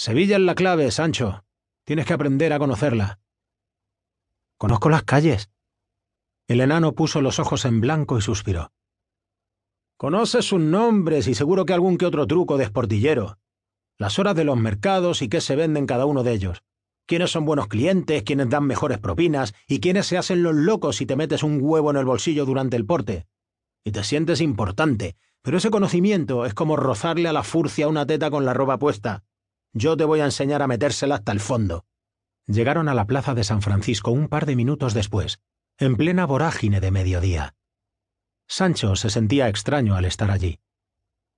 Sevilla es la clave, Sancho. Tienes que aprender a conocerla. Conozco las calles. El enano puso los ojos en blanco y suspiró. Conoces sus nombres y seguro que algún que otro truco de esportillero. Las horas de los mercados y qué se venden cada uno de ellos. Quiénes son buenos clientes, quiénes dan mejores propinas y quiénes se hacen los locos si te metes un huevo en el bolsillo durante el porte. Y te sientes importante, pero ese conocimiento es como rozarle a la furcia una teta con la ropa puesta. Yo te voy a enseñar a metérsela hasta el fondo. Llegaron a la plaza de San Francisco un par de minutos después, en plena vorágine de mediodía. Sancho se sentía extraño al estar allí.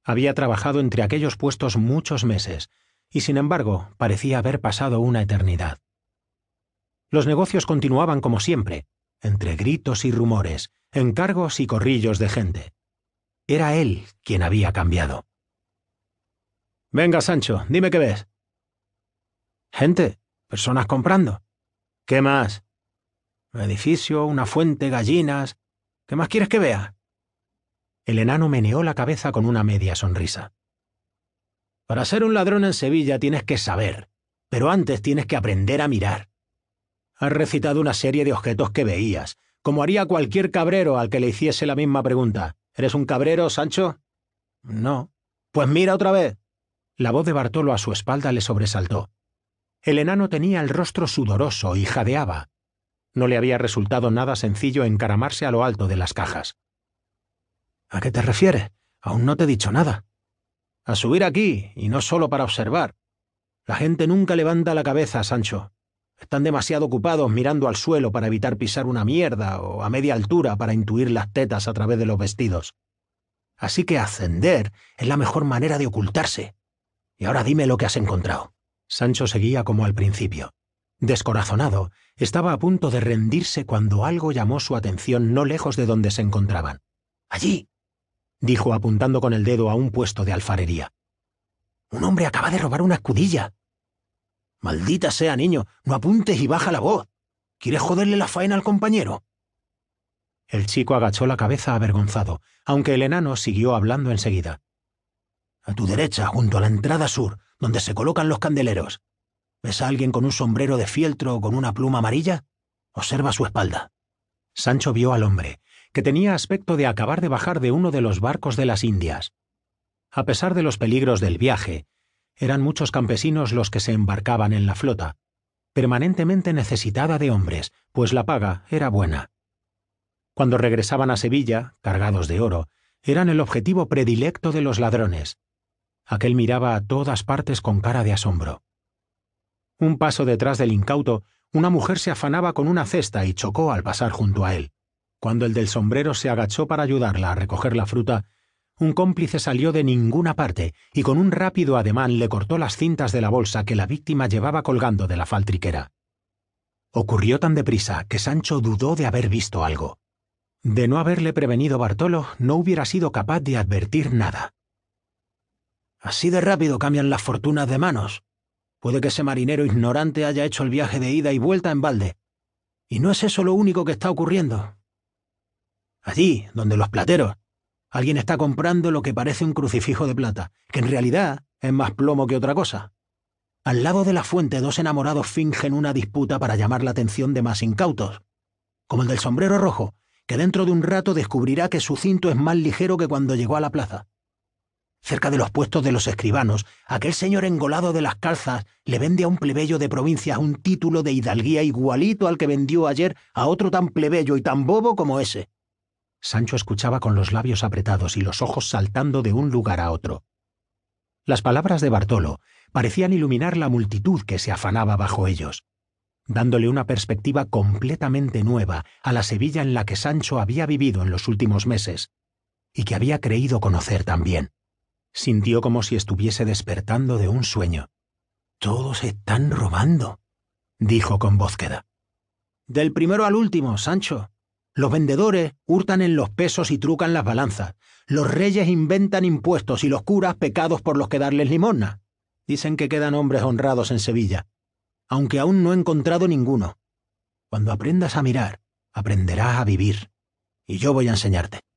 Había trabajado entre aquellos puestos muchos meses, y sin embargo parecía haber pasado una eternidad. Los negocios continuaban como siempre, entre gritos y rumores, encargos y corrillos de gente. Era él quien había cambiado. Venga, Sancho, dime qué ves. Gente, personas comprando. ¿Qué más? Un edificio, una fuente, gallinas. ¿Qué más quieres que vea? El enano meneó la cabeza con una media sonrisa. Para ser un ladrón en Sevilla tienes que saber, pero antes tienes que aprender a mirar. Has recitado una serie de objetos que veías, como haría cualquier cabrero al que le hiciese la misma pregunta. ¿Eres un cabrero, Sancho? No. Pues mira otra vez. La voz de Bartolo a su espalda le sobresaltó. El enano tenía el rostro sudoroso y jadeaba. No le había resultado nada sencillo encaramarse a lo alto de las cajas. ¿A qué te refieres? Aún no te he dicho nada. A subir aquí, y no solo para observar. La gente nunca levanta la cabeza, Sancho. Están demasiado ocupados mirando al suelo para evitar pisar una mierda o a media altura para intuir las tetas a través de los vestidos. Así que ascender es la mejor manera de ocultarse. Y ahora dime lo que has encontrado. Sancho seguía como al principio. Descorazonado, estaba a punto de rendirse cuando algo llamó su atención no lejos de donde se encontraban. Allí, dijo apuntando con el dedo a un puesto de alfarería. Un hombre acaba de robar una escudilla. Maldita sea, niño, no apuntes y baja la voz. ¿Quieres joderle la faena al compañero? El chico agachó la cabeza avergonzado, aunque el enano siguió hablando enseguida. A tu derecha, junto a la entrada sur, donde se colocan los candeleros. ¿Ves a alguien con un sombrero de fieltro o con una pluma amarilla? Observa su espalda. Sancho vio al hombre, que tenía aspecto de acabar de bajar de uno de los barcos de las Indias. A pesar de los peligros del viaje, eran muchos campesinos los que se embarcaban en la flota, permanentemente necesitada de hombres, pues la paga era buena. Cuando regresaban a Sevilla, cargados de oro, eran el objetivo predilecto de los ladrones. Aquel miraba a todas partes con cara de asombro. Un paso detrás del incauto, una mujer se afanaba con una cesta y chocó al pasar junto a él. Cuando el del sombrero se agachó para ayudarla a recoger la fruta, un cómplice salió de ninguna parte y con un rápido ademán le cortó las cintas de la bolsa que la víctima llevaba colgando de la faltriquera. Ocurrió tan deprisa que Sancho dudó de haber visto algo. De no haberle prevenido Bartolo, no hubiera sido capaz de advertir nada. Así de rápido cambian las fortunas de manos. Puede que ese marinero ignorante haya hecho el viaje de ida y vuelta en balde. Y no es eso lo único que está ocurriendo. Allí, donde los plateros, alguien está comprando lo que parece un crucifijo de plata, que en realidad es más plomo que otra cosa. Al lado de la fuente, dos enamorados fingen una disputa para llamar la atención de más incautos, como el del sombrero rojo, que dentro de un rato descubrirá que su cinto es más ligero que cuando llegó a la plaza. Cerca de los puestos de los escribanos, aquel señor engolado de las calzas le vende a un plebeyo de provincia un título de hidalguía igualito al que vendió ayer a otro tan plebeyo y tan bobo como ese. Sancho escuchaba con los labios apretados y los ojos saltando de un lugar a otro. Las palabras de Bartolo parecían iluminar la multitud que se afanaba bajo ellos, dándole una perspectiva completamente nueva a la Sevilla en la que Sancho había vivido en los últimos meses y que había creído conocer también. Sintió como si estuviese despertando de un sueño. Todos están robando, dijo con voz queda. Del primero al último, Sancho. Los vendedores hurtan en los pesos y trucan las balanzas. Los reyes inventan impuestos y los curas pecados por los que darles limona. Dicen que quedan hombres honrados en Sevilla, aunque aún no he encontrado ninguno. Cuando aprendas a mirar, aprenderás a vivir. Y yo voy a enseñarte.